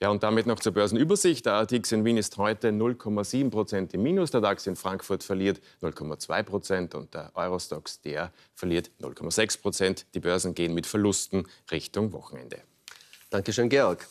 Ja, und damit noch zur Börsenübersicht. Der ATX in Wien ist heute 0,7 Prozent im Minus. Der DAX in Frankfurt verliert 0,2 Prozent und der Eurostox, der verliert 0,6 Prozent. Die Börsen gehen mit Verlusten Richtung Wochenende. Dankeschön, Georg.